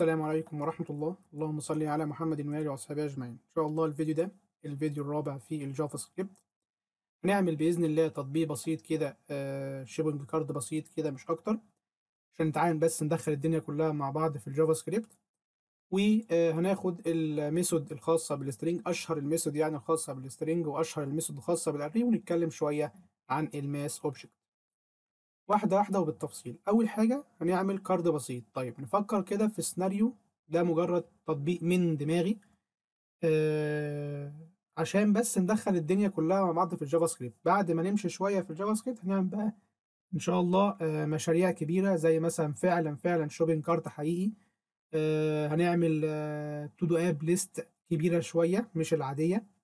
السلام عليكم ورحمة الله اللهم صل على محمد وآله وصحبه أجمعين إن شاء الله الفيديو ده الفيديو الرابع في الجافا سكريبت هنعمل بإذن الله تطبيق بسيط كده شيبنج آه، كارد بسيط كده مش أكتر عشان نتعامل بس ندخل الدنيا كلها مع بعض في الجافا سكريبت وهناخد آه، الميثود الخاصة بالسترينج أشهر الميثود يعني الخاصة بالسترينج وأشهر الميثود الخاصة بالأري ونتكلم شوية عن الماس أوبجكت واحدة واحدة وبالتفصيل أول حاجة هنعمل كارد بسيط طيب نفكر كده في سيناريو ده مجرد تطبيق من دماغي آه عشان بس ندخل الدنيا كلها مع بعض في الجافا سكريبت بعد ما نمشي شوية في الجافا سكريبت هنعمل بقى إن شاء الله آه مشاريع كبيرة زي مثلا فعلا فعلا شوبينج كارت حقيقي آه هنعمل تو دو اب ليست كبيرة شوية مش العادية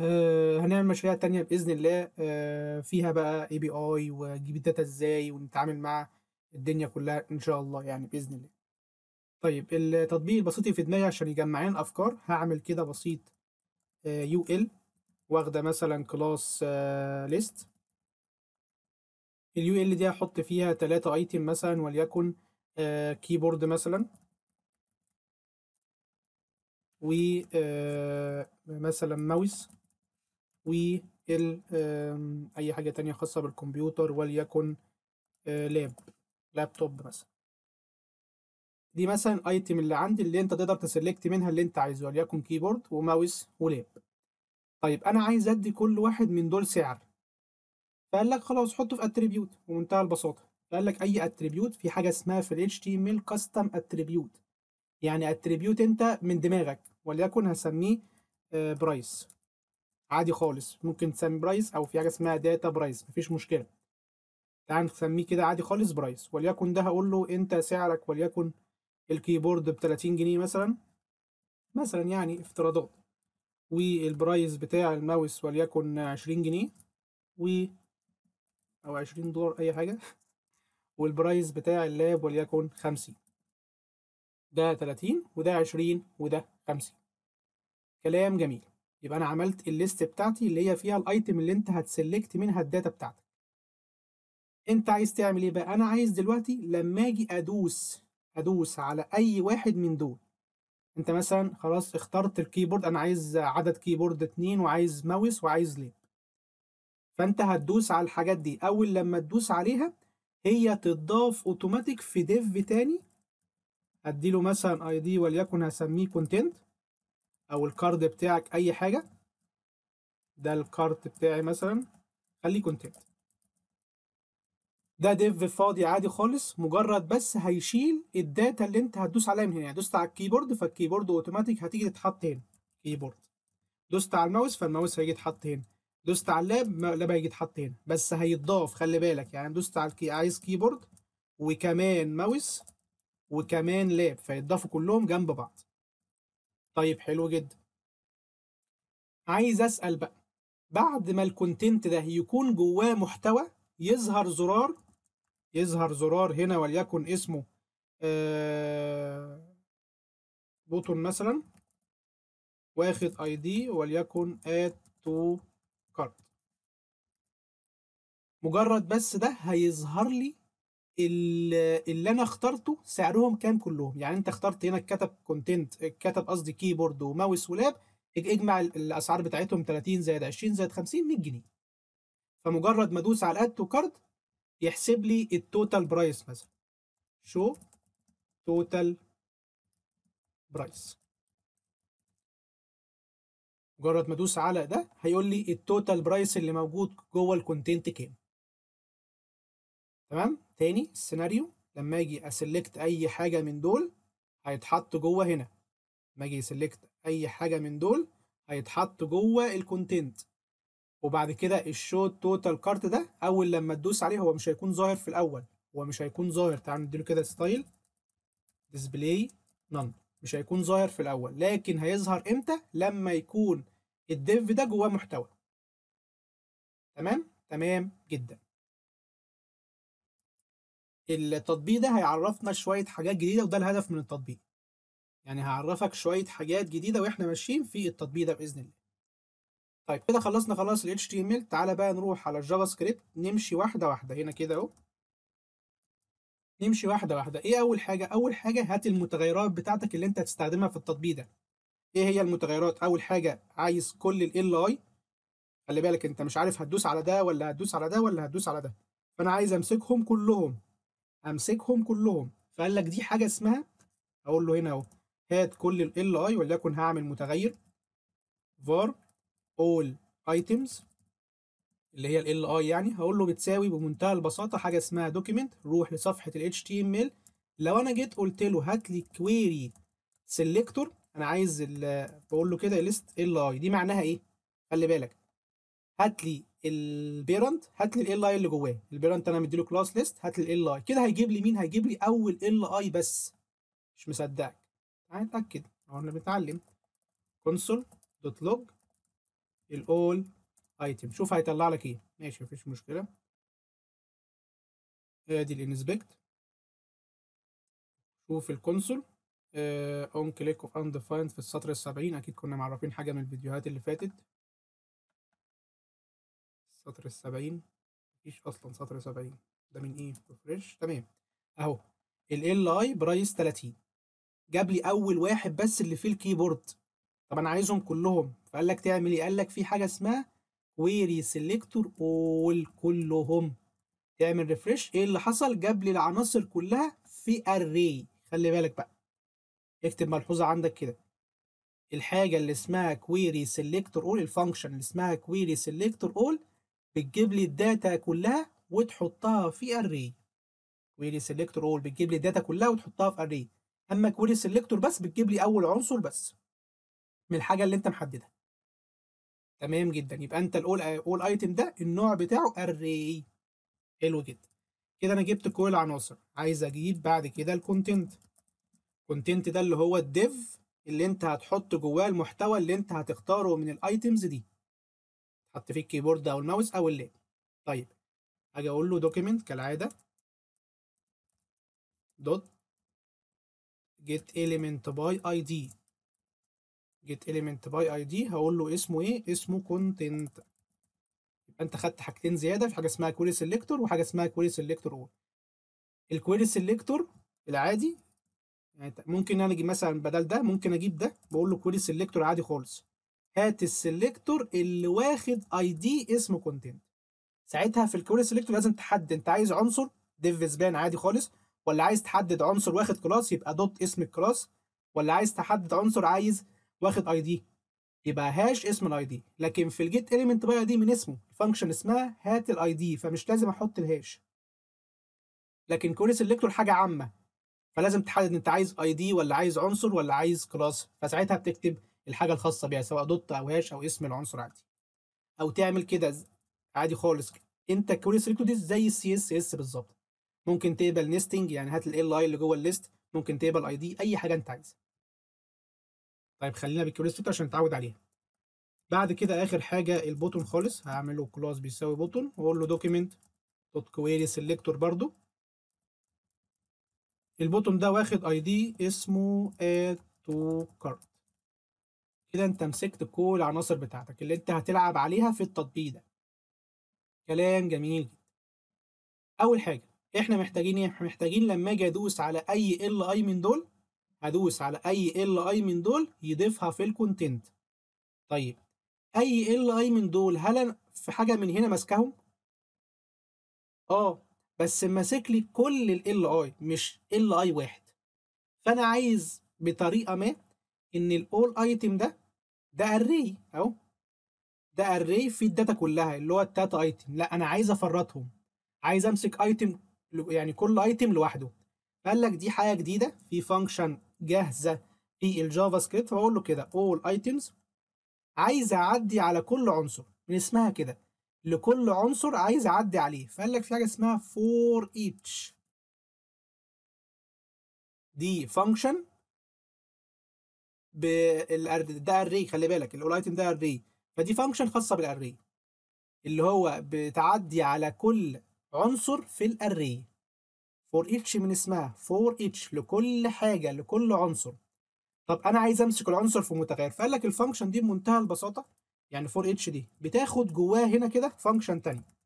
آه هنعمل مشاريع تانية بإذن الله آه فيها بقى اي بي اي ونجيب الداتا ازاي ونتعامل مع الدنيا كلها ان شاء الله يعني بإذن الله طيب التطبيق البسيط اللي في دماغي عشان يجمع لنا افكار هعمل كده بسيط آه، يو ال واخده مثلا كلاس ليست اليو ال دي هحط فيها تلاتة ايتم مثلا وليكن كيبورد آه، مثلا و آه، مثلا ماوس وأي حاجة تانية خاصة بالكمبيوتر وليكن آه، لاب لابتوب مثلا دي مثلا الايتم اللي عندي اللي انت تقدر تسلكت منها اللي انت عايزه وليكن كيبورد وماوس ولاب طيب انا عايز ادي كل واحد من دول سعر فقال لك خلاص حطه في اتريبيوت بمنتهى البساطه قال لك اي اتريبيوت في حاجه اسمها في ال تي ام ال كاستم اتريبيوت يعني اتريبيوت انت من دماغك وليكن هسميه برايس آه، عادي خالص ممكن تسمي برايس او في حاجه اسمها داتا برايس مفيش مشكله تعال نسميه كده عادي خالص برايس وليكن ده هقول له انت سعرك وليكن الكيبورد ب 30 جنيه مثلا مثلا يعني افتراضات والبرايس بتاع الماوس وليكن 20 جنيه و او 20 دولار اي حاجه والبرايس بتاع اللاب وليكن 50 ده 30 وده 20 وده 50 كلام جميل يبقى انا عملت الليست بتاعتي اللي هي فيها الايتم اللي انت هتسلكت منها الداتا بتاعتك انت عايز تعمل ايه بقى انا عايز دلوقتي لما اجي ادوس ادوس على اي واحد من دول انت مثلا خلاص اخترت الكيبورد انا عايز عدد كيبورد اتنين وعايز ماوس وعايز ليب فانت هتدوس على الحاجات دي اول لما تدوس عليها هي تضاف اوتوماتيك في ديف تاني اديله مثلا اي دي وليكن هسميه كونتنت او الكارد بتاعك اي حاجه ده الكارت بتاعي مثلا خليه كونتنت ده ديف فاضي عادي خالص مجرد بس هيشيل الداتا اللي انت هتدوس عليها من هنا يعني دوست على الكيبورد فالكيبورد اوتوماتيك هتيجي تتحط هنا كيبورد دوست على الماوس فالماوس هيجي يتحط هنا دوست على اللاب اللاب هيجي يتحط هنا بس هيتضاف خلي بالك يعني دوست على الكي عايز كيبورد وكمان ماوس وكمان لاب فيتضافوا كلهم جنب بعض طيب حلو جدا عايز أسأل بقى بعد ما الكونتنت ده يكون جواه محتوى يظهر زرار يظهر زرار هنا وليكن اسمه آه بوتون مثلا واخد اي دي وليكن اد تو كارت مجرد بس ده هيظهر لي اللي انا اخترته سعرهم كام كلهم يعني انت اخترت هنا الكتب كونتنت الكتب قصدي كيبورد وماوس ولاب اجمع الاسعار بتاعتهم 30 زائد 20 زائد 50 100 جنيه فمجرد ما ادوس على اد تو كارد يحسب لي التوتال برايس مثلا شو توتال برايس مجرد ما ادوس على ده هيقول لي التوتال برايس اللي موجود جوه الكونتنت كام تمام تاني السيناريو لما اجي اسلكت اي حاجه من دول هيتحط جوه هنا لما اجي اسلكت اي حاجه من دول هيتحط جوه الكونتنت وبعد كده الشو توتال كارت ده اول لما تدوس عليه هو مش هيكون ظاهر في الاول هو مش هيكون ظاهر تعال نديله كده ستايل ديسبلاي نون مش هيكون ظاهر في الاول لكن هيظهر امتى لما يكون الديف ده جواه محتوى تمام تمام جدا التطبيق ده هيعرفنا شوية حاجات جديدة وده الهدف من التطبيق يعني هعرفك شوية حاجات جديدة واحنا ماشيين في التطبيق ده بإذن الله طيب كده خلصنا خلاص ال HTML تعالى بقى نروح على الجافا سكريبت نمشي واحدة واحدة هنا كده اهو نمشي واحدة واحدة ايه أول حاجة؟ أول حاجة هات المتغيرات بتاعتك اللي انت هتستخدمها في التطبيق ده ايه هي المتغيرات؟ أول حاجة عايز كل ال LI خلي بالك انت مش عارف هتدوس على ده ولا هتدوس على ده ولا هتدوس على ده فأنا عايز أمسكهم كلهم امسكهم كلهم فقال لك دي حاجه اسمها اقول له هنا اهو هات كل ال اي وليكن هعمل متغير var all items اللي هي ال اي يعني هقول له بتساوي بمنتهى البساطه حاجه اسمها document روح لصفحه ال html لو انا جيت قلت له هات لي كويري سيلكتور انا عايز بقول له كده ليست ال اي دي معناها ايه خلي بالك هات لي البيرنت هات لي ال اي اللي جواه البيرنت انا مديله كلاس ليست هات لي ال اي كده هيجيب لي مين هيجيب لي اول ال اي بس مش مصدقك تعالى اهو احنا بنتعلم كونسول دوت لوج الاول ايتم شوف هيطلع لك ايه ماشي مفيش مشكله ادي الانسبكت شوف الكونسول اون كليك اوف اندفايند في السطر السبعين اكيد كنا معرفين حاجه من الفيديوهات اللي فاتت سطر السبعين مفيش أصلا سطر سبعين ده من إيه؟ ريفريش تمام أهو ال ال اي برايس 30 جاب لي أول واحد بس اللي في الكيبورد طب أنا عايزهم كلهم فقال لك تعمل إيه؟ قال لك في حاجة اسمها كويري سيلكتور أول كلهم تعمل ريفريش إيه اللي حصل؟ جاب لي العناصر كلها في أري خلي بالك بقى اكتب ملحوظة عندك كده الحاجة اللي اسمها كويري سيلكتور اول الفانكشن اللي اسمها كويري سيلكتور اول بتجيب لي الداتا كلها وتحطها في الري كويري سيلكتور اول بتجيب لي الداتا كلها وتحطها في الري اما كويري سيلكتور بس بتجيب لي اول عنصر بس من الحاجه اللي انت محددها تمام جدا يبقى انت الاول اول ايتم ده النوع بتاعه الري حلو جدا كده انا جبت كل العناصر عايز اجيب بعد كده الكونتنت الكونتنت ده اللي هو الديف اللي انت هتحط جواه المحتوى اللي انت هتختاره من الايتمز دي تحط فيه الكيبورد او الماوس او اللاب طيب اجي اقول له دوكيمنت كالعاده دوت جيت ايليمنت باي اي دي جيت ايليمنت باي اي دي هقول له اسمه ايه اسمه كونتنت يبقى انت خدت حاجتين زياده في حاجه اسمها كويري سيلكتور وحاجه اسمها كويري سيلكتور اول الكويري سيلكتور العادي يعني ممكن انا اجيب مثلا بدل ده ممكن اجيب ده بقول له كويري سيلكتور عادي خالص هات السلكتور اللي واخد اي دي اسم كونتنت ساعتها في الكوري سلكتور لازم تحدد انت عايز عنصر ديف سبان عادي خالص ولا عايز تحدد عنصر واخد كلاس يبقى دوت اسم الكلاس ولا عايز تحدد عنصر عايز واخد اي دي يبقى هاش اسم الاي دي لكن في الجيت اليمنت بقى دي من اسمه الفانكشن اسمها هات الاي دي فمش لازم احط الهاش لكن كوري سيلكتور حاجه عامه فلازم تحدد انت عايز اي دي ولا عايز عنصر ولا عايز كلاس فساعتها بتكتب الحاجه الخاصه بيها سواء دوت او هاش او اسم العنصر عادي او تعمل كده عادي خالص انت الكويري سيلكت دي زي السي اس اس بالظبط ممكن تقبل نيستنج يعني هات ال لاين اللي جوه الليست ممكن تقبل اي دي اي حاجه انت عايزها طيب خلينا بالكيوري سيلكت عشان نتعود عليها بعد كده اخر حاجه البوتون خالص هعمله كلاس بيساوي بوتون واقول له دوكيمنت دوت كويري سيلكتور برده البوتون ده واخد اي دي اسمه اد تو كارت كده انت مسكت كل العناصر بتاعتك اللي انت هتلعب عليها في التطبيق ده كلام جميل جدا اول حاجه احنا محتاجين ايه محتاجين لما اجي ادوس على اي ال اي من دول هدوس على اي ال اي من دول يضيفها في الكونتنت طيب اي ال اي من دول هل انا في حاجه من هنا ماسكاهم اه بس ماسك لي كل ال ال اي مش ال اي واحد فانا عايز بطريقه ما ان الاول ايتم ده ده اري اهو ده اري فيه الداتا كلها اللي هو الداتا ايتم لا انا عايز افرطهم عايز امسك ايتم يعني كل ايتم لوحده قال لك دي حاجه جديده في فانكشن جاهزه في الجافا سكريبت فاقول له كده all items عايز اعدي على كل عنصر من اسمها كده لكل عنصر عايز اعدي عليه فقال لك في حاجه اسمها for each دي فانكشن ده array خلي بالك الاولايتم ده array فدي فانكشن خاصه بالاري اللي هو بتعدي على كل عنصر في الاري فور اتش من اسمها فور اتش لكل حاجه لكل عنصر طب انا عايز امسك العنصر في متغير فقال لك الفانكشن دي بمنتهى البساطه يعني فور اتش دي بتاخد جواها هنا كده فانكشن ثانيه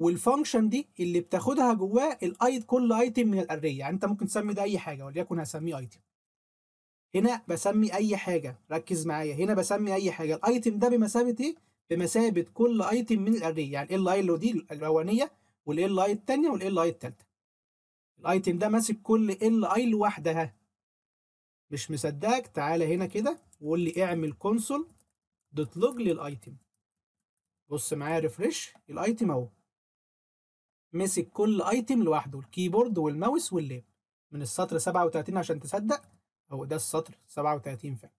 والفانكشن دي اللي بتاخدها جواه الاي كل ايتم من الاريه يعني انت ممكن تسمي ده اي حاجه وليكن هسميه ايتم هنا بسمي اي حاجه ركز معايا هنا بسمي اي حاجه الايتم ده بمثابه ايه بمثابه كل ايتم من الاريه يعني ال اي دي الاولانيه والال اي الثانيه والال اي الثالثه الايتم ده ماسك كل ال اي لوحدها مش مصدقك تعالى هنا كده وقول لي اعمل كونسول دوت لوج للايتم بص معايا ريفرش الايتم اهو مسك كل ايتم لوحده الكيبورد والماوس واللاب من السطر 37 عشان تصدق هو ده السطر 37 فعلا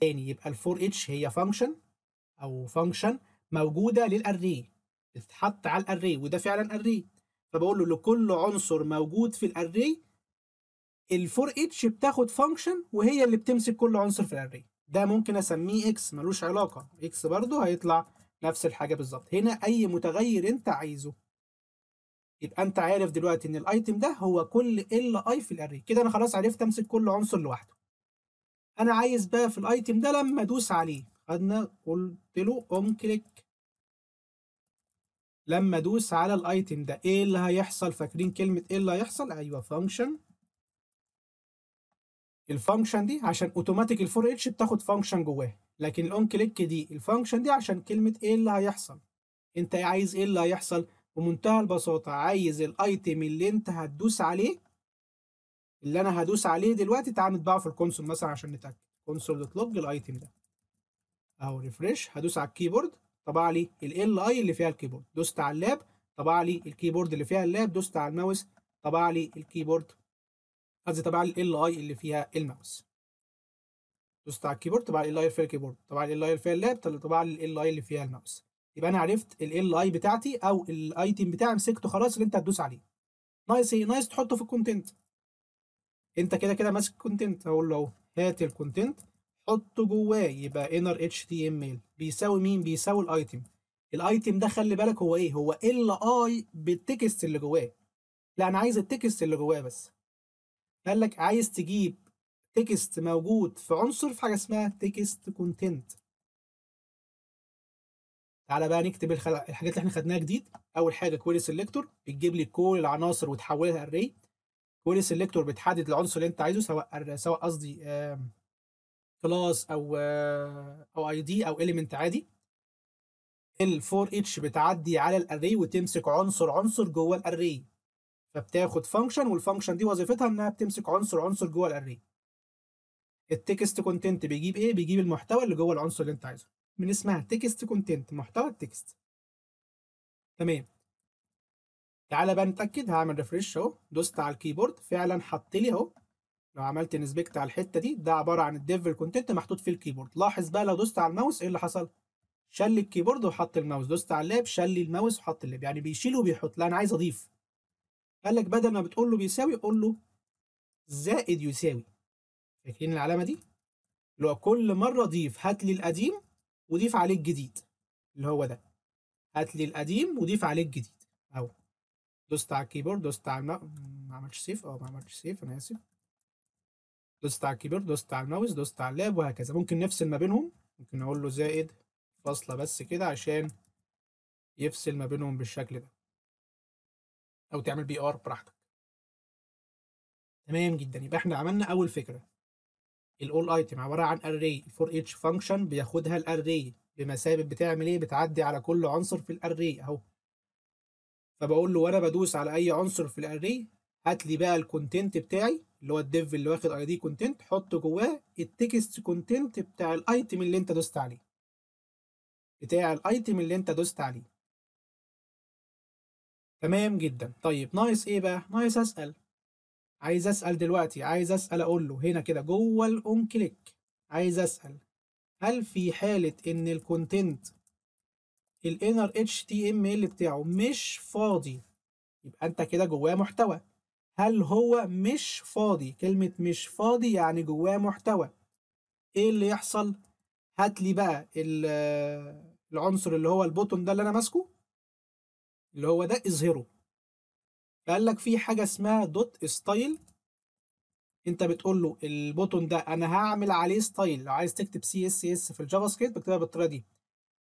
تاني يبقى الفور اتش هي فانكشن او فانكشن موجوده للاري بتتحط على الاري وده فعلا اري فبقول له لكل عنصر موجود في الاري الفور اتش بتاخد فانكشن وهي اللي بتمسك كل عنصر في الاري ده ممكن اسميه اكس ملوش علاقه اكس برضه هيطلع نفس الحاجة بالظبط هنا أي متغير أنت عايزه يبقى أنت عارف دلوقتي إن الأيتم ده هو كل ال أي في الأري كده أنا خلاص عرفت أمسك كل عنصر لوحده أنا عايز بقى في الأيتم ده لما أدوس عليه خدنا قلت له أم كليك لما أدوس على الأيتم ده إيه اللي هيحصل فاكرين كلمة إيه اللي هيحصل أيوه فانكشن الفانكشن دي عشان أوتوماتيك الفور اتش بتاخد فانكشن جواها لكن الاون كليك دي الفانكشن دي عشان كلمه ايه اللي هيحصل انت عايز ايه اللي هيحصل بمنتهى البساطه عايز الايتم اللي انت هتدوس عليه اللي انا هدوس عليه دلوقتي تعال نطبعه في الكونسول مثلا عشان نتاكد كونسول دوت لوج الايتم ده اهو ريفرش هدوس على الكيبورد طبع لي ال اي اللي فيها الكيبورد دوست على اللاب طبع لي الكيبورد اللي فيها اللاب دوست على الماوس طبع لي الكيبورد قصدي طبع لي ال اي اللي فيها الماوس دوست على الكيبورد تبع ال اي فيها الكيبورد تبع ال اي فيها اللاب تبع ال اي اللي فيها الماوس يبقى انا عرفت ال اي بتاعتي او الايتم بتاعي مسكته خلاص اللي انت هتدوس عليه نايس ايه نايس تحطه في الكونتنت انت كده كده ماسك كونتنت اقول له هات الكونتنت حطه جواه يبقى انر اتش تي ام ال بيساوي مين بيساوي الايتم الايتم ده خلي بالك هو ايه هو ال اي بالتكست اللي جواه لا انا عايز التكست اللي جواه بس قال لك عايز تجيب تكست موجود في عنصر في حاجه اسمها تكست كونتنت تعالى بقى نكتب الحاجات اللي احنا خدناها جديد اول حاجه كويري سيلكتور بتجيب لي كل العناصر وتحولها اري كويري سيلكتور بتحدد العنصر اللي انت عايزه سواء سواء قصدي كلاس او آه، او اي دي او اليمنت عادي الفور اتش بتعدي على الاري وتمسك عنصر عنصر جوه الاري فبتاخد فانكشن والفانكشن دي وظيفتها انها بتمسك عنصر عنصر جوه الاري التكست كونتنت بيجيب ايه بيجيب المحتوى اللي جوه العنصر اللي انت عايزه من اسمها تكست كونتنت محتوى التكست تمام تعالى بقى نتاكد هعمل ريفريش اهو دوست على الكيبورد فعلا حط لي اهو لو عملت انسبكت على الحته دي ده عباره عن الديف كونتنت محطوط في الكيبورد لاحظ بقى لو دوست على الماوس ايه اللي حصل شل الكيبورد وحط الماوس دوست على اللاب شل الماوس وحط اللاب يعني بيشيل وبيحط لا انا عايز اضيف قال لك بدل ما بتقول له بيساوي قول له زائد يساوي شايفين العلامه دي اللي هو كل مره ضيف هات لي القديم وضيف عليه الجديد اللي هو ده هات لي القديم وضيف عليه الجديد اهو دوست على الكيبورد دوست على الماوس ما عملتش سيف اه ما عملتش سيف انا اسف دوست على الكيبورد دوست على الماوس دوست على اللاب وهكذا ممكن نفصل ما بينهم ممكن اقول له زائد فاصله بس كده عشان يفصل ما بينهم بالشكل ده او تعمل بي ار براحتك تمام جدا يبقى احنا عملنا اول فكره الاول ايتم عباره عن اري for اتش فانكشن بياخدها الاري بمثابه بتعمل ايه بتعدي على كل عنصر في الاري اهو فبقول له وانا بدوس على اي عنصر في الاري هات لي بقى الكونتنت بتاعي اللي هو الديف اللي واخد اي دي كونتنت حط جواه التكست كونتنت بتاع الايتم اللي انت دوست عليه بتاع الايتم اللي انت دوست عليه تمام جدا طيب ناقص ايه بقى ناقص اسال عايز اسال دلوقتي عايز اسال اقول له هنا كده جوه الاون كليك عايز اسال هل في حاله ان الكونتنت الانر اتش تي ام ال بتاعه مش فاضي يبقى انت كده جواه محتوى هل هو مش فاضي كلمه مش فاضي يعني جواه محتوى ايه اللي يحصل هات لي بقى العنصر اللي هو البوتون ده اللي انا ماسكه اللي هو ده اظهره فقال لك في حاجه اسمها دوت ستايل انت بتقول له البوتون ده انا هعمل عليه ستايل لو عايز تكتب سي اس اس في الجافا سكريبت بتكتبها بالطريقه دي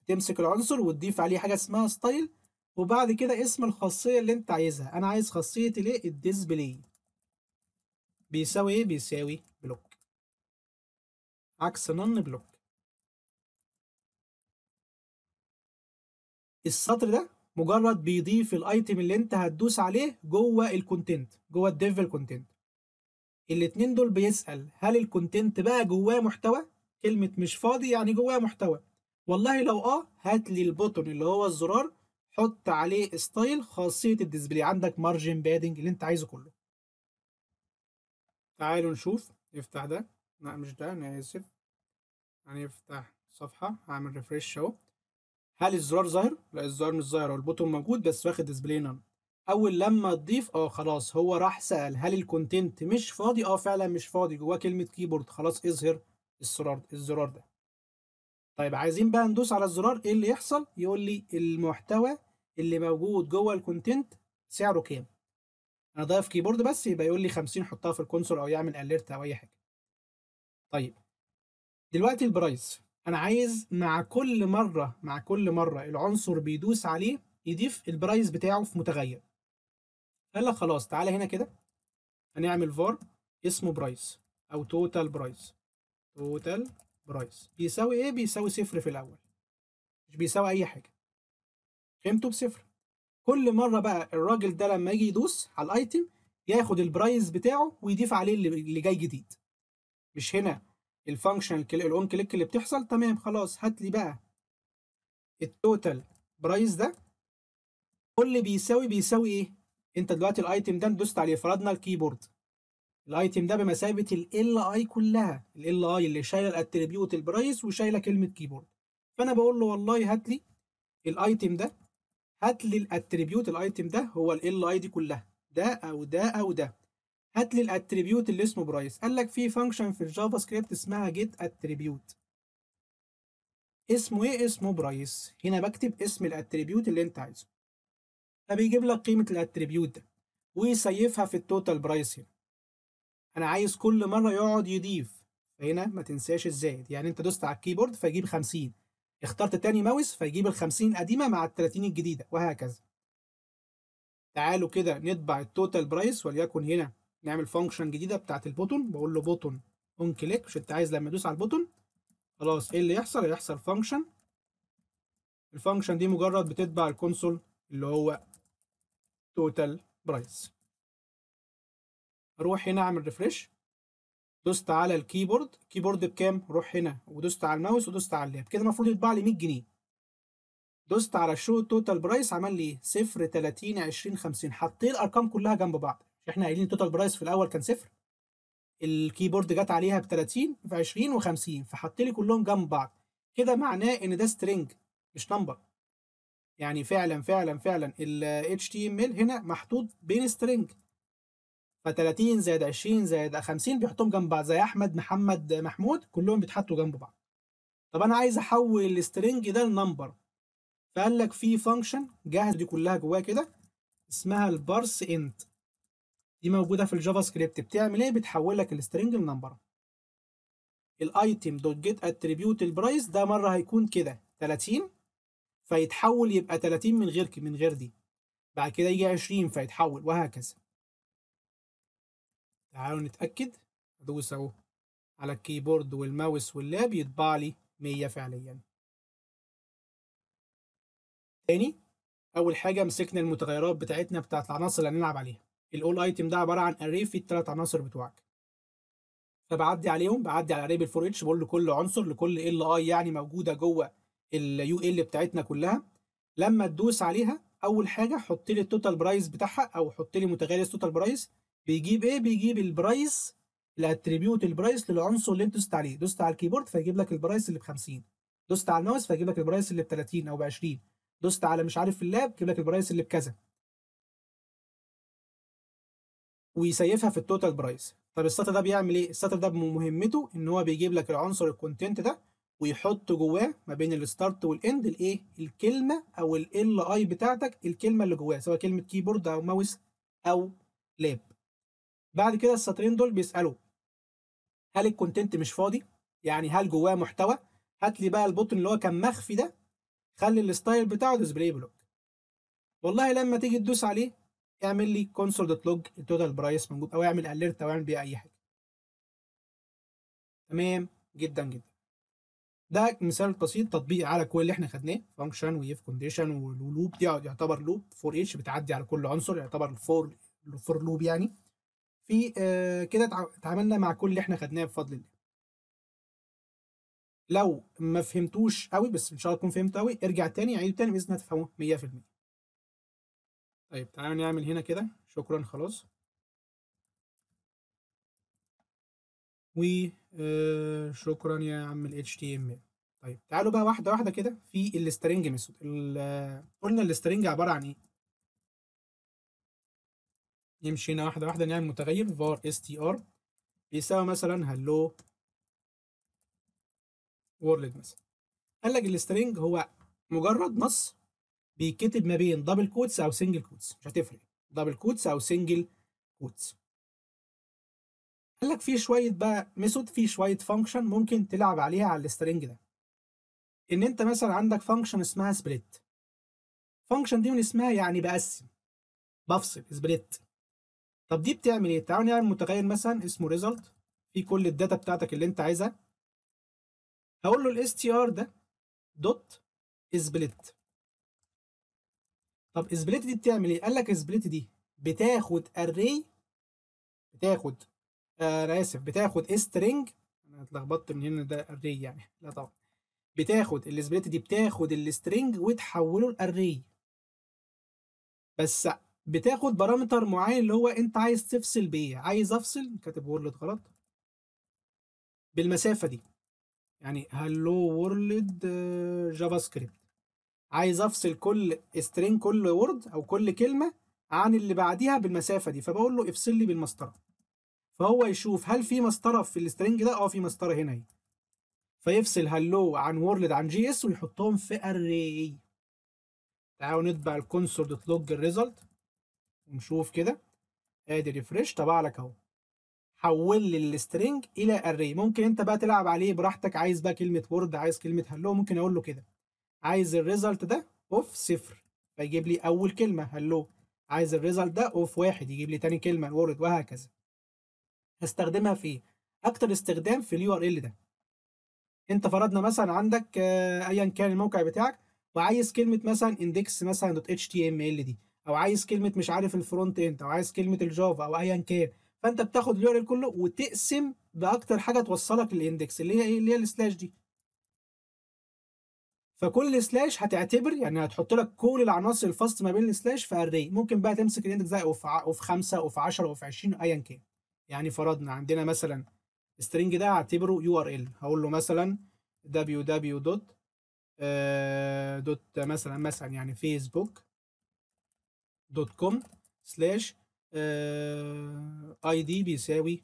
تمسك العنصر وتضيف عليه حاجه اسمها ستايل وبعد كده اسم الخاصيه اللي انت عايزها انا عايز خاصيه الايه الديسبلاي بيساوي ايه بيساوي بلوك عكس نن بلوك السطر ده مجرد بيضيف الايتم اللي انت هتدوس عليه جوه الكونتنت جوه الديف كونتنت الاتنين دول بيسال هل الكونتنت بقى جواه محتوى كلمه مش فاضي يعني جواه محتوى والله لو اه هات لي البوتون اللي هو الزرار حط عليه ستايل خاصيه الديسبلاي عندك مارجن بادنج اللي انت عايزه كله تعالوا نشوف نفتح ده لا مش ده انا اسف هنفتح صفحه هعمل ريفرش اهو هل الزرار ظاهر؟ لا الزرار مش ظاهر البوتون موجود بس واخد ديسبلاي نان اول لما تضيف اه خلاص هو راح سال هل الكونتنت مش فاضي اه فعلا مش فاضي جواه كلمه كيبورد خلاص اظهر الزرار الزرار ده طيب عايزين بقى ندوس على الزرار ايه اللي يحصل يقول لي المحتوى اللي موجود جوه الكونتنت سعره كام انا ضايف كيبورد بس يبقى يقول لي 50 حطها في الكونسول او يعمل اليرت او اي حاجه طيب دلوقتي البرايس انا عايز مع كل مره مع كل مره العنصر بيدوس عليه يضيف البرايس بتاعه في متغير قال لك خلاص تعالى هنا كده هنعمل فار اسمه برايس او توتال برايس توتال برايس بيساوي ايه بيساوي صفر في الاول مش بيساوي اي حاجه قيمته بصفر كل مره بقى الراجل ده لما يجي يدوس على الايتم ياخد البرايس بتاعه ويضيف عليه اللي جاي جديد مش هنا الفانكشن الاون كليك اللي بتحصل تمام خلاص هات لي بقى التوتال برايس ده كل بيساوي بيساوي ايه انت دلوقتي الايتم ده دوست عليه فرضنا الكيبورد الايتم ده بمثابه ال ال اي كلها ال ال اي اللي شايله الاتريبيوت البرايس وشايله كلمه كيبورد فانا بقول له والله هات لي الايتم ده هات لي الاتريبيوت الايتم ده هو ال ال اي دي كلها ده او ده او ده هات لي الاتريبيوت اللي اسمه برايس قال لك في فانكشن في الجافا سكريبت اسمها جيت اتريبيوت اسمه ايه اسمه برايس هنا بكتب اسم الاتريبيوت اللي انت عايزه فبيجيب لك قيمه الاتريبيوت ده ويسيفها في التوتال برايس هنا انا عايز كل مره يقعد يضيف فهنا ما تنساش الزائد يعني انت دوست على الكيبورد فيجيب 50 اخترت تاني ماوس فيجيب ال 50 القديمه مع ال 30 الجديده وهكذا تعالوا كده نطبع التوتال برايس وليكن هنا نعمل فانكشن جديده بتاعت البوتون بقول له بوتون اون كليك مش انت عايز لما ادوس على البوتون خلاص ايه اللي يحصل هيحصل فانكشن الفانكشن دي مجرد بتتبع الكونسول اللي هو توتال برايس اروح هنا اعمل ريفرش دوست على الكيبورد الكيبورد بكام روح هنا ودوست على الماوس ودوست على اللاب كده المفروض يتباع لي 100 جنيه دوست على شو توتال برايس عمل لي 0 30 20 50 حطيت الارقام كلها جنب بعض احنا قايلين التوتال برايس في الاول كان صفر الكيبورد جت عليها ب 30 في 20 و50 فحط لي كلهم جنب بعض كده معناه ان ده سترينج مش نمبر يعني فعلا فعلا فعلا ال HTML هنا محطوط بين سترينج ف 30 زائد 20 زائد 50 بيحطهم جنب بعض زي احمد محمد محمود كلهم بيتحطوا جنب بعض طب انا عايز احول السترينج ده لنمبر فقال لك في فانكشن جاهز دي كلها جواها كده اسمها البارس انت دي موجوده في الجافا سكريبت بتعمل ايه بتحول لك السترنج لنمبر الايتم دوت جيت اتريبيوت البرايس ده مره هيكون كده 30 فيتحول يبقى 30 من غير من غير دي بعد كده يجي 20 فيتحول وهكذا تعالوا نتاكد ادوس اهو على الكيبورد والماوس واللاب يطبع لي 100 فعليا تاني اول حاجه مسكنا المتغيرات بتاعتنا بتاعت العناصر اللي هنلعب عليها الاول ايتم ده عباره عن اري فيه الثلاث عناصر بتوعك فبعدي عليهم بعدي على اري بالفور اتش بقول لكل عنصر لكل ال اي يعني موجوده جوه اليو ال بتاعتنا كلها لما تدوس عليها اول حاجه حط لي التوتال برايس بتاعها او حط لي متغير التوتال برايس بيجيب ايه بيجيب البرايس الاتريبيوت البرايس للعنصر اللي انت دوست عليه دوست على الكيبورد فيجيب لك البرايس اللي ب 50 دوست على الماوس فيجيب لك البرايس اللي ب 30 او ب 20 دوست على مش عارف اللاب يجيب لك البرايس اللي بكذا ويسيفها في التوتال برايس طب السطر ده بيعمل ايه السطر ده مهمته ان هو بيجيب لك العنصر الكونتنت ده ويحط جواه ما بين الستارت والاند الايه الكلمه او ال اي بتاعتك الكلمه اللي جواه سواء كلمه كيبورد او ماوس او لاب بعد كده السطرين دول بيسالوا هل الكونتنت مش فاضي يعني هل جواه محتوى هات لي بقى البوتن اللي هو كان مخفي ده خلي الستايل بتاعه ديسبلاي بلوك والله لما تيجي تدوس عليه اعمل لي كونسول دوت لوج التوتال برايس موجود او اعمل اليرت او اعمل بيه اي حاجه تمام جدا جدا ده مثال بسيط تطبيق على كل اللي احنا خدناه فانكشن if كونديشن واللوب دي يعتبر لوب فور اتش بتعدي على كل عنصر يعتبر فور فور لوب يعني في آه كده اتعاملنا مع كل اللي احنا خدناه بفضل الله لو ما فهمتوش قوي بس ان شاء الله تكون فهمت قوي ارجع تاني عيد تاني باذن تفهمه 100% طيب تعالوا نعمل هنا كده شكرا خلاص و آه، شكرا يا عم ال HTML طيب تعالوا بقى واحدة واحدة كده في السترنج ميثود قلنا السترنج عبارة عن ايه؟ نمشي هنا واحدة واحدة نعمل متغير var str بيساوي مثلا hello world مثلا قال لك السترنج هو مجرد نص بيتكتب ما بين دبل كوتس او سنجل كوتس مش هتفرق دبل كوتس او سنجل كوتس قال لك في شويه بقى ميثود في شويه فانكشن ممكن تلعب عليها على السترنج ده ان انت مثلا عندك فانكشن اسمها سبريت فانكشن دي من اسمها يعني بقسم بفصل سبريت طب دي بتعمل ايه تعالوا نعمل متغير مثلا اسمه ريزلت في كل الداتا بتاعتك اللي انت عايزها هقول له الاس تي ار ده دوت سبليت طب سبليت دي بتعمل ايه؟ قال لك سبليت دي بتاخد اري بتاخد آه انا اسف بتاخد string انا اتلخبطت من هنا ده اري يعني لا طبعا بتاخد السبليت دي بتاخد string وتحوله لاري بس بتاخد بارامتر معين اللي هو انت عايز تفصل بيه عايز افصل كاتب وورلد غلط بالمسافه دي يعني هلو وورلد جافا سكريبت عايز افصل كل سترينج كل وورد او كل كلمه عن اللي بعديها بالمسافه دي فبقول له افصل لي بالمسطره فهو يشوف هل في مسطره في السترينج ده اه في مسطره هنا اهي فيفصل هلو عن وورلد عن جي اس ويحطهم في اري تعالوا نتبع الكونسول دوت لوج الريزلت ونشوف كده ادي ريفرش طبع لك اهو حول لي السترينج الى اري ممكن انت بقى تلعب عليه براحتك عايز بقى كلمه وورد عايز كلمه هلو ممكن اقول له كده عايز الريزلت ده اوف صفر فيجيب لي اول كلمه هلو عايز الريزلت ده اوف واحد يجيب لي تاني كلمه الورد وهكذا هستخدمها في ايه اكتر استخدام في اليو ار ال ده انت فرضنا مثلا عندك آه، ايا كان الموقع بتاعك وعايز كلمه مثلا اندكس مثلا دوت اتش تي ام ال دي او عايز كلمه مش عارف الفرونت اند او عايز كلمه الجافا او ايا كان فانت بتاخد اليو ار ال كله وتقسم باكتر حاجه توصلك للاندكس اللي هي ايه اللي هي السلاش دي فكل سلاش هتعتبر يعني هتحط لك كل العناصر الفاصل ما بين السلاش في اري ممكن بقى تمسك الاندكس ده او في 5 او 10 وفي 20 ايا كان يعني فرضنا عندنا مثلا السترنج ده هعتبره يو ار ال هقول له مثلا دبليو دبليو دوت دوت مثلا مثلا يعني فيسبوك دوت كوم سلاش اي دي بيساوي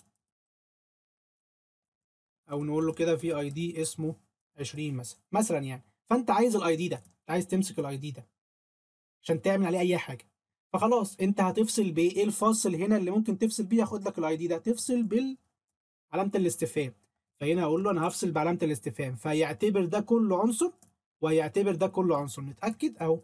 او نقول له كده في اي دي اسمه 20 مثلا مثلا يعني فانت عايز الاي دي ده عايز تمسك الاي دي ده عشان تعمل عليه اي حاجه فخلاص انت هتفصل بايه ايه الفاصل هنا اللي ممكن تفصل بيه ياخد لك الاي دي ده تفصل بال علامه الاستفهام فهنا اقول له انا هفصل بعلامه الاستفهام فيعتبر ده كله عنصر وهيعتبر ده كله عنصر نتاكد اهو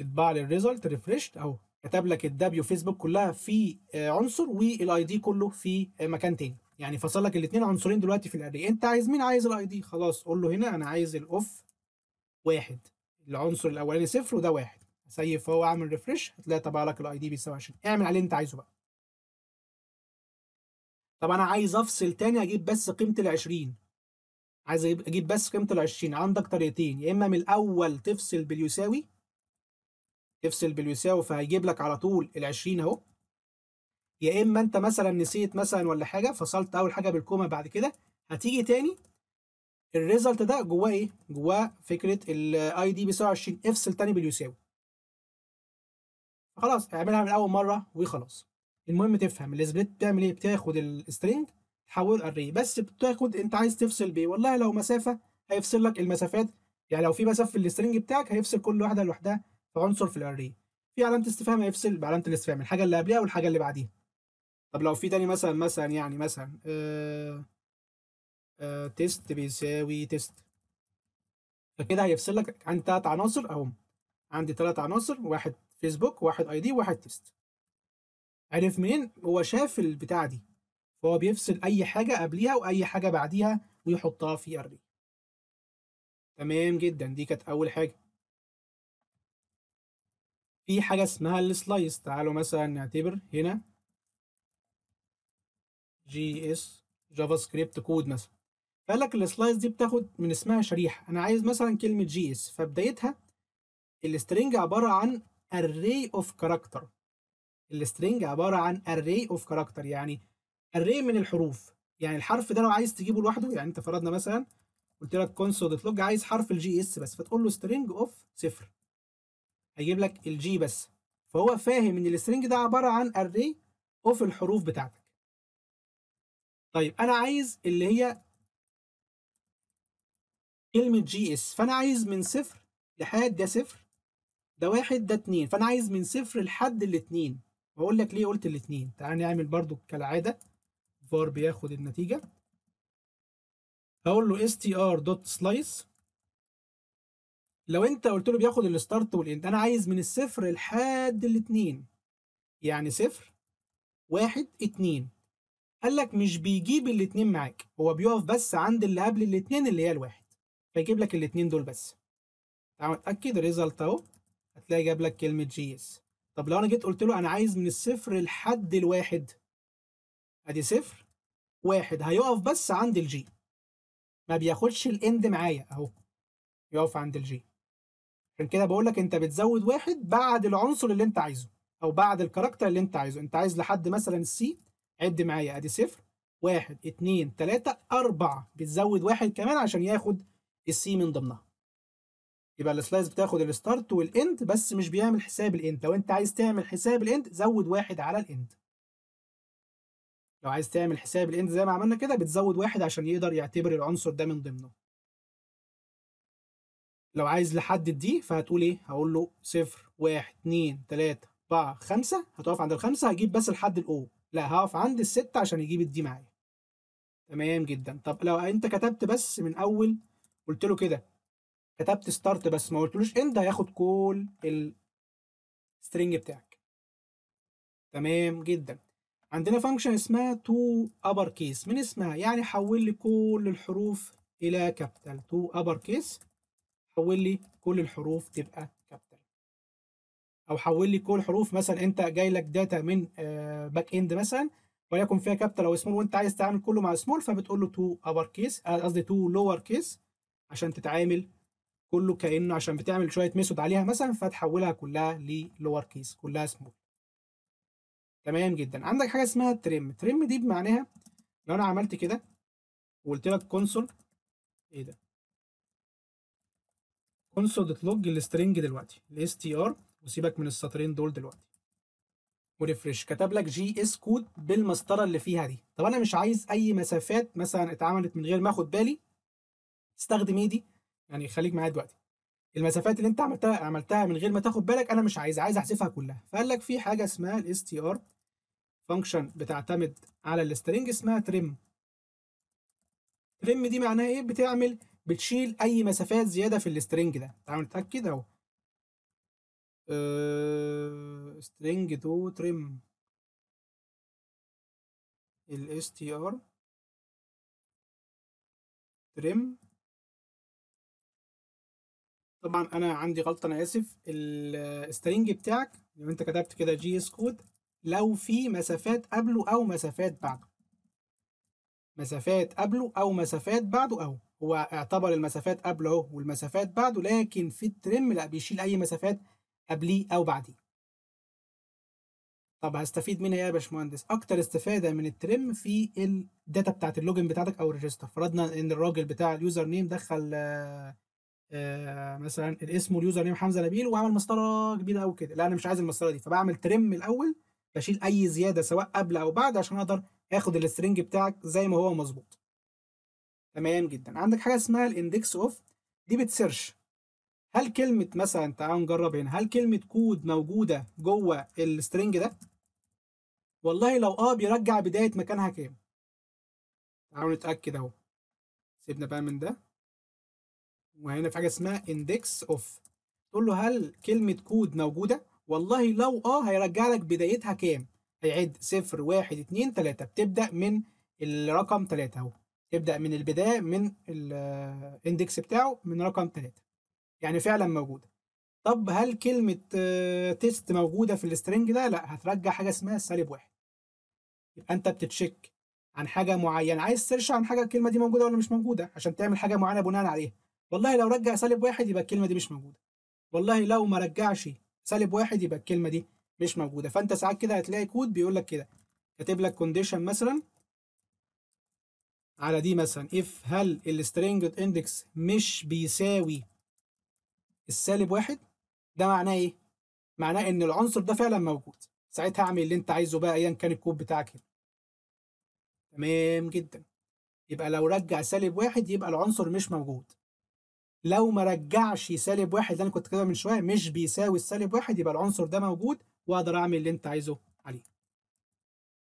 اتبع لي الريزلت ريفرشت اهو كتب لك الدبليو فيسبوك كلها في آه، عنصر والاي دي كله في آه، مكان تاني يعني فصل لك الاثنين عنصرين دلوقتي في الاري انت عايز مين عايز الاي دي خلاص قول له هنا انا عايز الاوف واحد العنصر الاولاني صفر وده واحد سيف فهو اعمل ريفرش هتلاقي طبع لك الاي دي بيساوي 20 اعمل عليه انت عايزه بقى طب انا عايز افصل تاني اجيب بس قيمه ال 20 عايز اجيب بس قيمه ال 20 عندك طريقتين يا اما من الاول تفصل باليساوي تفصل باليساوي فهيجيب لك على طول ال 20 اهو يا اما انت مثلا نسيت مثلا ولا حاجه فصلت اول حاجه بالكوما بعد كده هتيجي تاني الريزلت ده جواه ايه جواه فكره الاي دي ب 27 افصل تاني باليساوي خلاص اعملها من اول مره وخلاص المهم تفهم السبليت بتعمل ايه بتاخد السترينج تحول اري بس بتاخد انت عايز تفصل بايه والله لو مسافه هيفصل لك المسافات يعني لو في مسافه في السترينج بتاعك هيفصل كل واحده لوحدها في عنصر في الاري في علامه استفهام هيفصل بعلامه الاستفهام الحاجه اللي قبلها والحاجه اللي بعديها طب لو في تاني مثلا مثلا يعني مثلا آه آه تيست بيساوي تيست فكده هيفصل لك عندي تلات عناصر اهو عندي تلات عناصر واحد فيسبوك واحد اي دي واحد تيست عرف منين هو شاف البتاع دي فهو بيفصل اي حاجه قبليها واي حاجه بعديها ويحطها في اري تمام جدا دي كانت اول حاجه في حاجه اسمها السلايس تعالوا مثلا نعتبر هنا جي اس جافا سكريبت كود مثلا فقال لك السلايس دي بتاخد من اسمها شريحه انا عايز مثلا كلمه جي اس فبدايتها السترنج عباره عن array of character السترنج عباره عن array of character يعني array من الحروف يعني الحرف ده لو عايز تجيبه لوحده يعني انت فرضنا مثلا قلت لك console.log عايز حرف الجي اس بس فتقول له string of صفر هيجيب لك الجي بس فهو فاهم ان السترنج ده عباره عن array of الحروف بتاعتك طيب انا عايز اللي هي كلمة جي اس فانا عايز من صفر لحد ده صفر ده واحد ده اتنين فانا عايز من صفر لحد الاتنين بقول لك ليه قلت الاتنين تعال نعمل برضو كالعادة فار بياخد النتيجة هقول له str دوت سلايس لو انت قلت له بياخد الستارت والاند انا عايز من الصفر لحد الاتنين يعني صفر واحد اتنين قال لك مش بيجيب الاثنين معاك هو بيقف بس عند اللي قبل الاثنين اللي هي الواحد فيجيب لك الاثنين دول بس تعالى اتاكد ريزلت اهو هتلاقي جاب لك كلمه جي اس طب لو انا جيت قلت له انا عايز من الصفر لحد الواحد ادي صفر واحد هيقف بس عند الجي ما بياخدش الاند معايا اهو يقف عند الجي عشان كده بقول لك انت بتزود واحد بعد العنصر اللي انت عايزه او بعد الكاركتر اللي انت عايزه انت عايز لحد مثلا السي عد معايا ادي صفر واحد اتنين تلاتة أربعة بتزود واحد كمان عشان ياخد السي من ضمنها يبقى السلايس بتاخد الستارت والاند بس مش بيعمل حساب الاند لو انت عايز تعمل حساب الاند زود واحد على الاند لو عايز تعمل حساب الاند زي ما عملنا كده بتزود واحد عشان يقدر يعتبر العنصر ده من ضمنه لو عايز لحد دي فهتقول ايه هقول له صفر واحد اتنين تلاتة اربعة خمسة هتقف عند الخمسة هجيب بس لحد الاو لا هقف عند الست عشان يجيب الدي معايا تمام جدا طب لو انت كتبت بس من اول قلت له كده كتبت ستارت بس ما قلتلوش اند هياخد كل السترنج بتاعك تمام جدا عندنا فانكشن اسمها تو ابر كيس من اسمها يعني حول لي كل الحروف الى كابيتال تو ابر كيس حول لي كل الحروف تبقى او حول لي كل حروف مثلا انت جاي لك داتا من باك آه، اند مثلا وليكن فيها كابيتال او سمول وانت عايز تعمل كله مع سمول فبتقول له تو ابر كيس قصدي تو لور كيس عشان تتعامل كله كانه عشان بتعمل شويه ميثود عليها مثلا فتحولها كلها للور كيس كلها سمول تمام جدا عندك حاجه اسمها تريم تريم دي بمعناها لو انا عملت كده وقلت لك كونسول ايه ده كونسول دوت لوج السترنج دلوقتي الاس تي ار وسيبك من السطرين دول دلوقتي وريفرش كتب لك جي اس كود بالمسطره اللي فيها دي طب انا مش عايز اي مسافات مثلا اتعملت من غير ما اخد بالي استخدم ايه دي يعني خليك معايا دلوقتي المسافات اللي انت عملتها عملتها من غير ما تاخد بالك انا مش عايز عايز احذفها كلها فقال لك في حاجه اسمها الاس تي ار فانكشن بتعتمد على السترنج اسمها ترم ترم دي معناها ايه بتعمل بتشيل اي مسافات زياده في السترنج ده تعالوا نتاكد اهو آه، string to trim ال str trim طبعا انا عندي غلطه انا اسف السترنج بتاعك لو انت كتبت كده جي اس كود لو في مسافات قبله او مسافات بعده مسافات قبله او مسافات بعده او هو اعتبر المسافات قبله والمسافات بعده لكن في الترم لا بيشيل اي مسافات قبليه أو بعديه طب هستفيد منها ايه يا باشمهندس اكتر استفاده من الترم في الداتا بتاعت اللوجن بتاعتك او الريجستر فرضنا ان الراجل بتاع اليوزر نيم دخل آآ آه، آآ آه، مثلا الاسم واليوزر نيم حمزه نبيل وعمل مسطره كبيره قوي كده لا انا مش عايز المسطره دي فبعمل ترم الاول بشيل اي زياده سواء قبل او بعد عشان اقدر اخد السترنج بتاعك زي ما هو مظبوط تمام جدا عندك حاجه اسمها الاندكس اوف دي بتسيرش هل كلمة مثلا تعالوا نجرب هنا هل كلمة كود موجودة جوه السترنج ده؟ والله لو اه بيرجع بداية مكانها كام؟ تعالوا نتأكد اهو سيبنا بقى من ده وهنا في حاجة اسمها index of تقول له هل كلمة كود موجودة؟ والله لو اه هيرجع لك بدايتها كام؟ هيعد صفر واحد اتنين تلاتة بتبدأ من الرقم تلاتة اهو تبدأ من البداية من الاندكس بتاعه من رقم تلاتة يعني فعلا موجوده طب هل كلمه تيست آه، موجوده في السترنج ده لا هترجع حاجه اسمها سالب واحد يبقى انت بتتشك عن حاجه معينه عايز سيرش عن حاجه الكلمه دي موجوده ولا مش موجوده عشان تعمل حاجه معينه بناء عليها والله لو رجع سالب واحد يبقى الكلمه دي مش موجوده والله لو ما رجعش سالب واحد يبقى الكلمه دي مش موجوده فانت ساعات كده هتلاقي كود بيقول لك كده كاتب لك كونديشن مثلا على دي مثلا اف هل السترنج اندكس مش بيساوي السالب واحد ده معناه ايه؟ معناه ان العنصر ده فعلا موجود ساعتها اعمل اللي انت عايزه بقى ايا كان الكود بتاعك هنا تمام جدا يبقى لو رجع سالب واحد يبقى العنصر مش موجود لو ما رجعش سالب واحد اللي انا كنت كده من شويه مش بيساوي السالب واحد يبقى العنصر ده موجود واقدر اعمل اللي انت عايزه عليه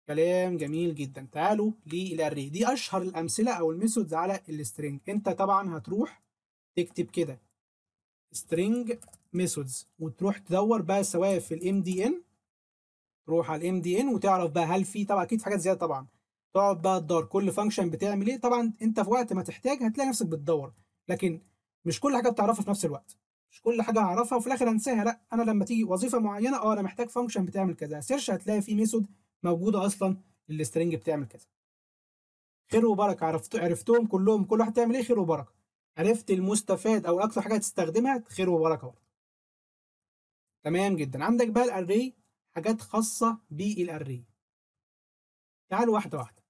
كلام جميل جدا تعالوا للاري دي اشهر الامثله او الميثودز على السترينج انت طبعا هتروح تكتب كده string methods وتروح تدور بقى سواء في ال MDN تروح على ال MDN وتعرف بقى هل في طبعا اكيد في حاجات زياده طبعا تقعد بقى تدور كل فانكشن بتعمل ايه طبعا انت في وقت ما تحتاج هتلاقي نفسك بتدور لكن مش كل حاجه بتعرفها في نفس الوقت مش كل حاجه هعرفها وفي الاخر هنساها لا انا لما تيجي وظيفه معينه اه انا محتاج فانكشن بتعمل كذا سيرش هتلاقي في ميثود موجوده اصلا للسترنج بتعمل كذا خير وبركه عرفت عرفتهم كلهم كل واحد تعمل ايه خير وبركه عرفت المستفاد او اكثر حاجه هتستخدمها خير وبركه برضه تمام جدا عندك بقى الاري حاجات خاصه بالاري تعالوا واحده واحده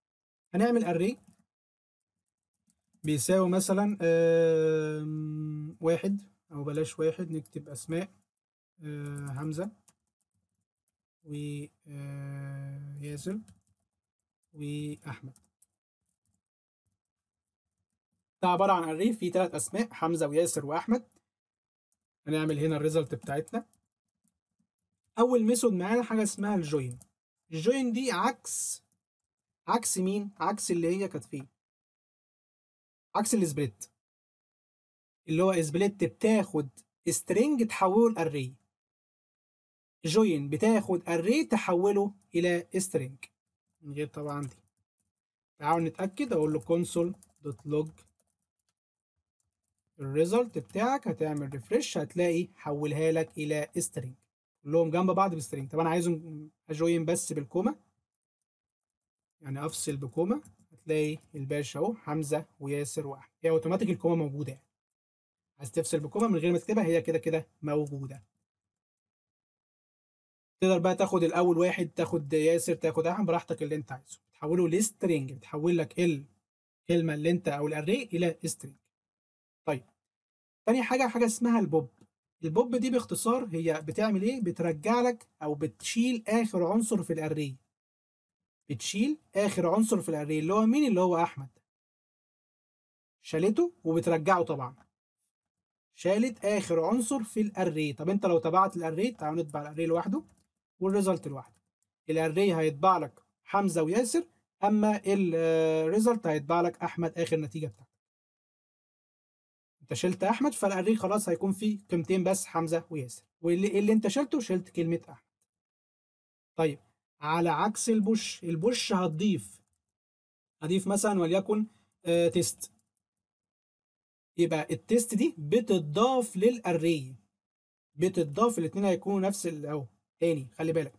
هنعمل اري بيساوي مثلا واحد او بلاش واحد نكتب اسماء همزه آه، وياسر آه، واحمد ده عباره عن اري فيه ثلاث اسماء حمزه وياسر واحمد هنعمل هنا الريزلت بتاعتنا اول ميثود معانا حاجه اسمها الجوين الجوين دي عكس عكس مين عكس اللي هي كانت فين عكس السبليت اللي هو سبليت بتاخد string تحوله لاري جوين بتاخد array تحوله الى string من غير طبعا دي تعالوا نتاكد اقول له console.log الريزلت بتاعك هتعمل ريفرش هتلاقي حولها لك الى سترينج كلهم جنب بعض بسترينج طب انا عايزهم اجوين بس بالكومه يعني افصل بكومه هتلاقي الباشا اهو حمزه وياسر واحمد هي اوتوماتيك الكومه موجوده يعني عايز تفصل بكومه من غير ما تكتبها هي كده كده موجوده تقدر بقى تاخد الاول واحد تاخد ياسر تاخد احمد براحتك اللي انت عايزه بتحوله لسترينج بتحول لك الكلمه اللي انت او الاري الى سترينج طيب تاني حاجه حاجه اسمها البوب البوب دي باختصار هي بتعمل ايه بترجع لك او بتشيل اخر عنصر في الاري بتشيل اخر عنصر في الاري اللي هو مين اللي هو احمد شالته وبترجعه طبعا شالت اخر عنصر في الاري طب انت لو تبعت الاري تعالوا نتبع الاري لوحده والريزلت لوحده الاري هيطبع لك حمزه وياسر اما الريزلت هيطبع لك احمد اخر نتيجه بتاعته انت شلت احمد فالاريه خلاص هيكون في قيمتين بس حمزه وياسر واللي اللي انت شلته شلت كلمه احمد طيب على عكس البوش البوش هتضيف هضيف مثلا وليكن آه تيست يبقى التيست دي بتضاف للاري بتضاف الاثنين هيكونوا نفس اهو تاني خلي بالك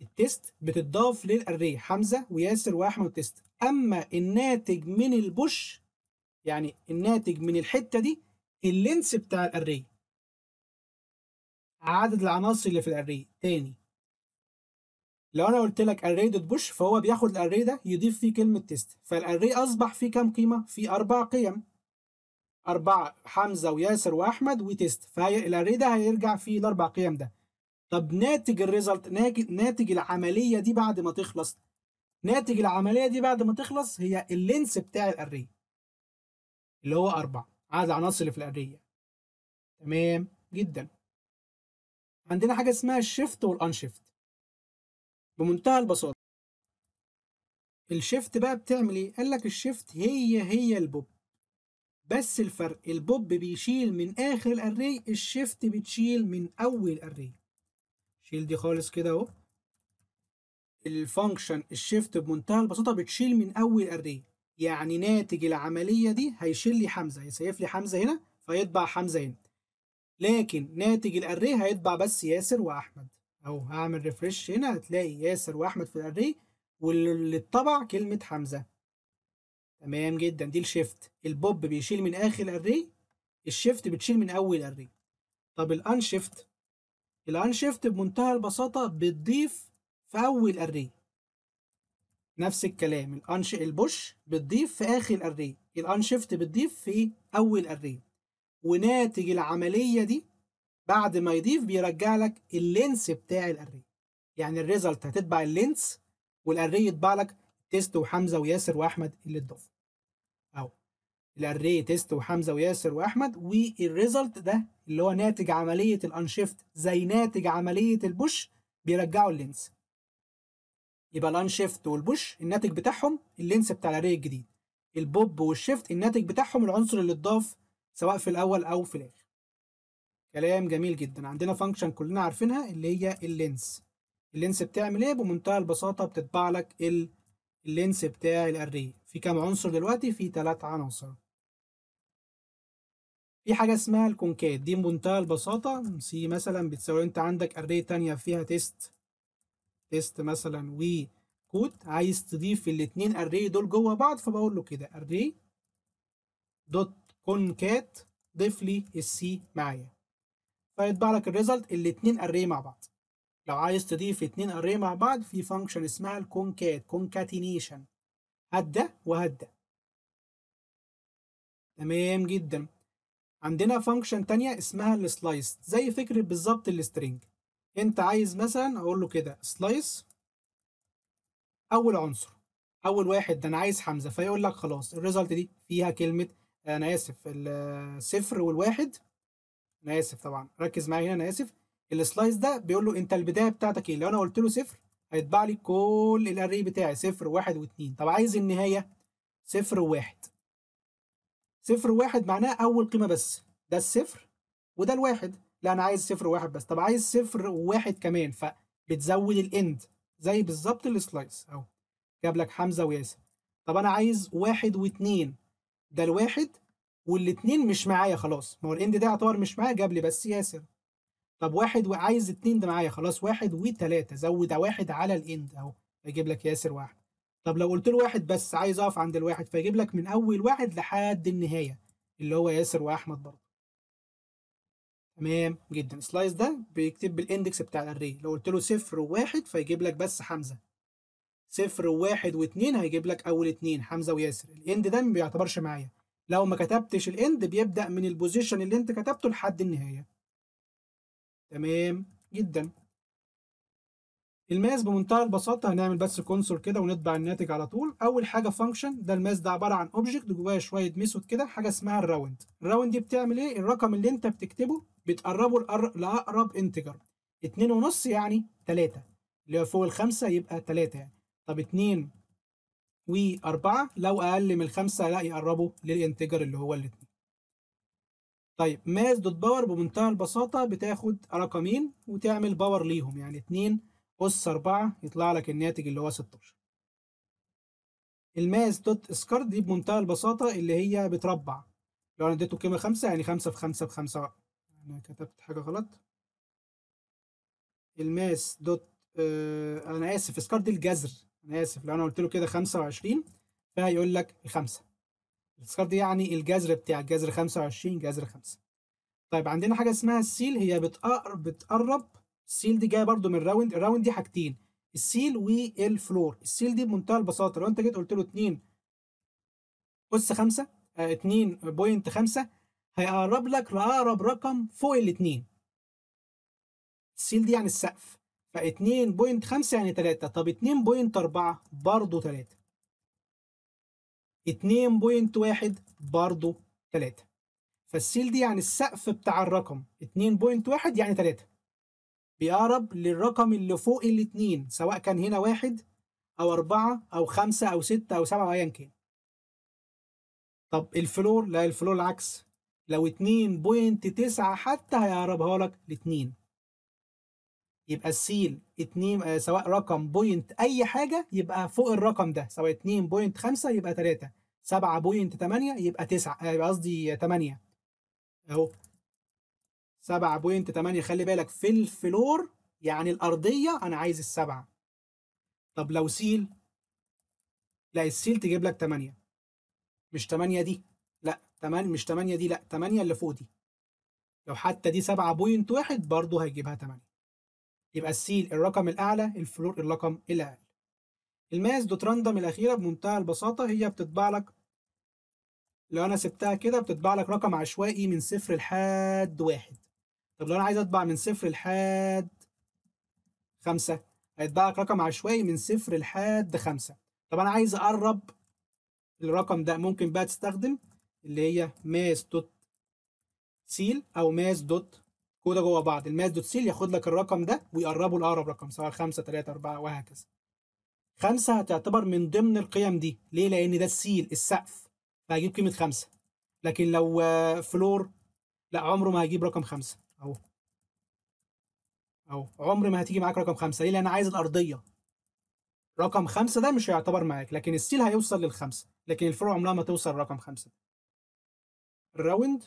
التيست بتضاف للاري حمزه وياسر واحمد تيست اما الناتج من البوش يعني الناتج من الحته دي اللينس بتاع الاري عدد العناصر اللي في الاري تاني لو انا قلت لك array دوت بوش فهو بياخد الاري ده يضيف فيه كلمه تيست فالاري اصبح فيه كام قيمه فيه اربع قيم اربعه حمزه وياسر واحمد وتيست الاري ده هيرجع فيه الاربع قيم ده طب ناتج الريزلت ناتج العمليه دي بعد ما تخلص ناتج العمليه دي بعد ما تخلص هي اللينس بتاع الاري اللي هو اربعه عايز عناصر اللي في الاريه تمام جدا عندنا حاجه اسمها الشيفت والانشيفت بمنتهى البساطه الشيفت بقى بتعمل ايه قال لك الشيفت هي هي البوب بس الفرق البوب بيشيل من اخر الاري الشيفت بتشيل من اول الاري شيل دي خالص كده اهو الفانكشن الشيفت بمنتهى البساطه بتشيل من اول الاري يعني ناتج العملية دي هيشيل لي حمزة هيسيف لي حمزة هنا فيطبع حمزة هنا لكن ناتج الأري هيطبع بس ياسر وأحمد أو هعمل ريفرش هنا هتلاقي ياسر وأحمد في الأري واللي اتطبع كلمة حمزة تمام جدا دي الشيفت البوب بيشيل من آخر الأري الشيفت بتشيل من أول الأري طب الأنشيفت الأنشيفت بمنتهى البساطة بتضيف في أول الأري نفس الكلام الانش البوش بتضيف في اخر الري الانشفت بتضيف في اول الري وناتج العمليه دي بعد ما يضيف بيرجع لك اللينس بتاع الاري يعني الريزلت هتتبع اللينس والاري يتبع لك تيست وحمزه وياسر واحمد اللي تضيف اهو الاري تيست وحمزه وياسر واحمد والريزلت ده اللي هو ناتج عمليه الانشيفت زي ناتج عمليه البوش بيرجعوا اللينس يبقى الان شيفت والبوش الناتج بتاعهم اللينس بتاع الاري الجديد البوب والشيفت الناتج بتاعهم العنصر اللي اتضاف سواء في الاول او في الاخر كلام جميل جدا عندنا فانكشن كلنا عارفينها اللي هي اللينس اللينس بتعمل ايه بمنتهى البساطه بتتبع لك اللينس بتاع الاري في كام عنصر دلوقتي في ثلاث عناصر في حاجه اسمها الكونكات دي بمنتهى البساطه سي مثلا بتساوي انت عندك اري تانية فيها تيست تيست مثلا وكود عايز تضيف الاثنين اري دول جوه بعض فبقول له كده اري دوت كونكات ضيف لي السي معايا فيطبع لك الريزلت الاثنين اري مع بعض لو عايز تضيف اتنين اري مع بعض في فانكشن اسمها الكونكات كونكاتينيشن هات ده وهات ده تمام جدا عندنا فانكشن تانية اسمها السلايس زي فكرة بالظبط السترينج انت عايز مثلا اقول له كده سلايس اول عنصر اول واحد ده انا عايز حمزه فيقول لك خلاص الريزلت دي فيها كلمه انا اسف الصفر والواحد انا اسف طبعا ركز معايا هنا انا اسف السلايس ده بيقول له انت البدايه بتاعتك ايه لو انا قلت له صفر هيتبع لي كل الاري بتاعي صفر وواحد واثنين طب عايز النهايه صفر وواحد صفر وواحد معناه اول قيمه بس ده الصفر وده الواحد لا انا عايز صفر وواحد بس طب عايز صفر وواحد كمان فبتزود الاند زي بالظبط السلايس اهو جاب لك حمزه وياسر طب انا عايز واحد واتنين ده الواحد والاتنين مش معايا خلاص ما هو الاند ده يعتبر مش معايا جاب لي بس ياسر طب واحد وعايز اتنين ده معايا خلاص واحد وتلاته زود واحد على الاند اهو هيجيب لك ياسر واحد طب لو قلت له واحد بس عايز اقف عند الواحد فيجيب لك من اول واحد لحد النهايه اللي هو ياسر واحمد برضه تمام جدا سلايس ده بيكتب بالاندكس بتاع الاري لو قلت له صفر وواحد فيجيب لك بس حمزه صفر وواحد واتنين هيجيب لك اول اتنين حمزه وياسر الاند ده ما بيعتبرش معايا لو ما كتبتش الاند بيبدا من البوزيشن اللي انت كتبته لحد النهايه تمام جدا الماس بمنتهى البساطه هنعمل بس كونسول كده ونطبع الناتج على طول اول حاجه فانكشن ده الماس ده عباره عن اوبجكت جواه شويه ميثود كده حاجه اسمها الراوند الراوند دي بتعمل ايه الرقم اللي انت بتكتبه بتقربوا لاقرب انتجر اتنين ونص يعني تلاتة اللي هو فوق الخمسة يبقى تلاتة يعني طب اتنين واربعة لو اقل من الخمسة لا يقربوا للانتجر اللي هو الاتنين طيب ماس دوت باور بمنتهى البساطة بتاخد رقمين وتعمل باور ليهم يعني اتنين أس أربعة يطلع لك الناتج اللي هو ستاشر الماس دوت سكارد دي بمنتهى البساطة اللي هي بتربع لو انا اديته قيمة خمسة يعني خمسة في خمسة في خمسة انا كتبت حاجة غلط الماس دوت آه انا اسف سكار دي الجذر انا اسف لو انا قلت له كده 25 فهيقول لك 5 السكار دي يعني الجذر بتاع الجذر 25 جذر 5 طيب عندنا حاجة اسمها السيل هي بتقرب بتقرب السيل دي جاية برده من الراوند الراوند دي حاجتين السيل والفلور السيل دي بمنتهى البساطة لو انت جيت قلت له 2 اس 5 2.5 هيقرب لك لأقرب رقم فوق الاتنين السيل دي يعني السقف ف 2.5 يعني 3 طب 2.4 برضه 3 2.1 برضه 3 فالسيل دي يعني السقف بتاع الرقم 2.1 يعني 3 بيقرب للرقم اللي فوق الاتنين سواء كان هنا 1 أو 4 أو 5 أو 6 أو 7 أو أيا كان طب الفلور لا الفلور العكس لو 2.9 حتى هيقربها لك 2 يبقى السيل 2 آه، سواء رقم بوينت اي حاجه يبقى فوق الرقم ده سواء 2.5 يبقى 3 7.8 يبقى 9 آه، قصدي 8 اهو 7.8 خلي بالك في الفلور يعني الارضيه انا عايز السبعه طب لو سيل لا السيل تجيب لك 8 مش 8 دي 8 مش 8 دي لا 8 اللي فوق دي لو حتى دي 7.1 برضه هيجيبها 8 يبقى السيل الرقم الأعلى الفلور الرقم الأقل الماس دوت راندم الأخيرة بمنتهى البساطة هي بتطبع لك لو أنا سبتها كده بتطبع لك رقم عشوائي من صفر لحد واحد طب لو أنا عايز أطبع من صفر لحد خمسة هيطبع لك رقم عشوائي من صفر لحد خمسة طب أنا عايز أقرب الرقم ده ممكن بقى تستخدم اللي هي ماس دوت سيل او ماس دوت كوده جوه بعض الماس دوت سيل ياخد لك الرقم ده ويقربه لاقرب رقم سواء 5 3 4 وهكذا خمسة هتعتبر من ضمن القيم دي ليه لان ده السيل السقف فهجيب قيمه خمسة لكن لو آه، فلور لا عمره ما هجيب رقم خمسة اهو اهو عمر ما هتيجي معاك رقم خمسة ليه لان انا عايز الارضيه رقم خمسة ده مش هيعتبر معاك لكن السيل هيوصل للخمسة لكن الفروع عمرها ما توصل رقم خمسة راوند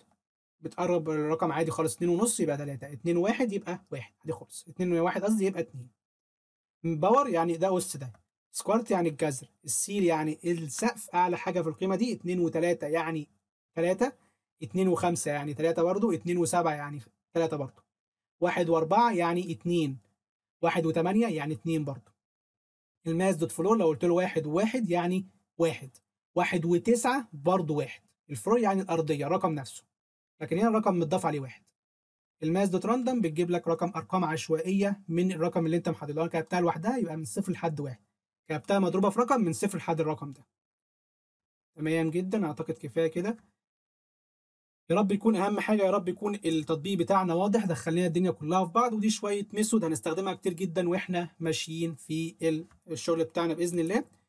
بتقرب الرقم عادي خالص 2 ونص يبقى 3 2 1 يبقى 1 عادي خالص 2 1 قصدي يبقى 2 باور يعني ده أس ده سكوارت يعني الجذر السيل يعني السقف أعلى حاجة في القيمة دي 2 و3 يعني 3 2 و5 يعني 3 برضه 2 و7 يعني 3 برضه 1 و4 يعني 2 1 و8 يعني 2 برضه الماس دوت فلور لو قلت له 1 و1 يعني 1 1 و9 برضه 1 الفروع يعني الارضيه رقم نفسه لكن هنا الرقم متضاف عليه واحد الماس دوت راندم بتجيب لك رقم ارقام عشوائيه من الرقم اللي انت محدده لو كابتا لوحدها يبقى من صفر لحد واحد كابتا مضروبه في رقم من صفر لحد الرقم ده تمام جدا اعتقد كفايه كده يا رب يكون اهم حاجه يا رب يكون التطبيق بتاعنا واضح دخل لنا الدنيا كلها في بعض ودي شويه ميثود هنستخدمها كتير جدا واحنا ماشيين في الشغل بتاعنا باذن الله